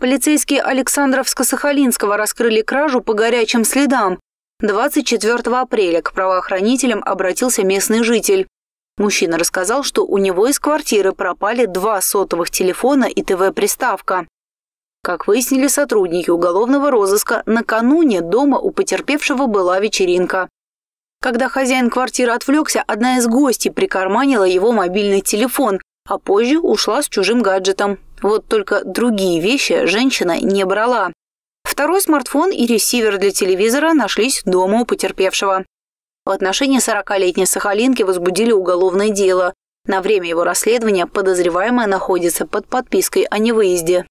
Полицейские Александровско-Сахалинского раскрыли кражу по горячим следам. 24 апреля к правоохранителям обратился местный житель. Мужчина рассказал, что у него из квартиры пропали два сотовых телефона и ТВ-приставка. Как выяснили сотрудники уголовного розыска, накануне дома у потерпевшего была вечеринка. Когда хозяин квартиры отвлекся, одна из гостей прикарманила его мобильный телефон, а позже ушла с чужим гаджетом. Вот только другие вещи женщина не брала. Второй смартфон и ресивер для телевизора нашлись дома у потерпевшего. В отношении 40-летней Сахалинки возбудили уголовное дело. На время его расследования подозреваемая находится под подпиской о невыезде.